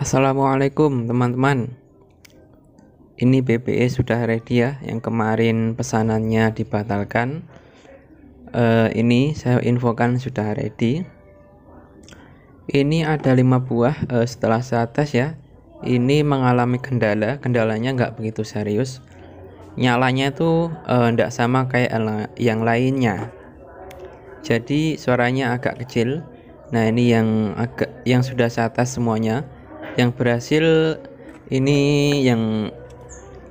Assalamualaikum teman-teman Ini BPE sudah ready ya Yang kemarin pesanannya dibatalkan uh, Ini saya infokan sudah ready Ini ada 5 buah uh, setelah saya tes ya Ini mengalami kendala Kendalanya nggak begitu serius Nyalanya itu eh, nggak uh, sama kayak yang lainnya Jadi suaranya agak kecil Nah, ini yang agak yang sudah saya tes semuanya. Yang berhasil ini yang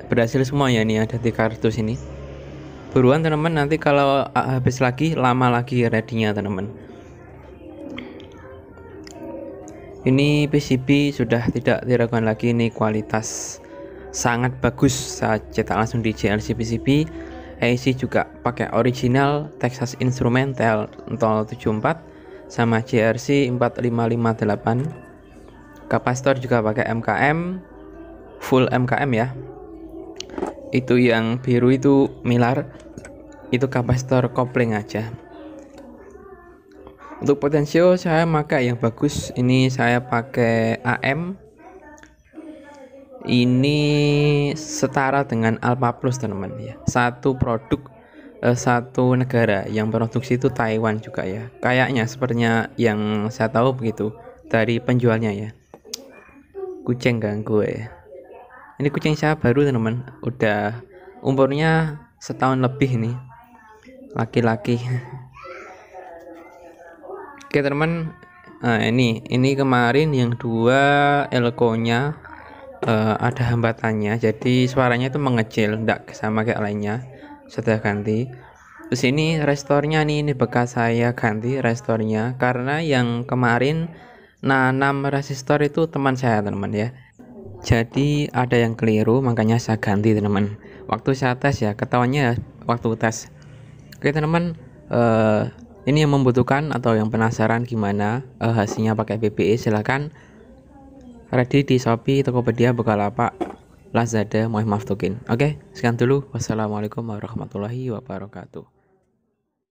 berhasil semua ya nih ada di kartus ini. Buruan teman-teman nanti kalau ah, habis lagi lama lagi ready teman-teman. Ini PCB sudah tidak diragukan lagi ini kualitas sangat bagus. Saya cetak langsung di JLC PCB. IC juga pakai original Texas Instrumental 074 sama JRC 4558 kapasitor juga pakai MKM full MKM ya itu yang biru itu milar itu kapasitor kopling aja untuk potensio saya pakai yang bagus ini saya pakai AM ini setara dengan Alpha Plus teman-teman ya satu produk uh, satu negara yang produksi itu Taiwan juga ya. Kayaknya sepertinya yang saya tahu begitu dari penjualnya ya. Kucing ganggu ya. Ini kucing saya baru teman-teman, udah umurnya setahun lebih nih. Laki-laki. Oke teman, nah, eh, ini ini kemarin yang dua elkonya uh, eh, ada hambatannya, jadi suaranya itu mengecil, tidak sama kayak lainnya sudah ganti terus ini restornya nih ini bekas saya ganti restornya karena yang kemarin nanam resistor itu teman saya teman ya jadi ada yang keliru makanya saya ganti teman waktu saya tes ya ketahuannya waktu tes oke teman uh, eh, ini yang membutuhkan atau yang penasaran gimana uh, hasilnya pakai BPE silahkan ready di Shopee, Tokopedia, Bukalapak Lazada Muhammad Tukin. Oke, sekian dulu. Wassalamualaikum warahmatullahi wabarakatuh.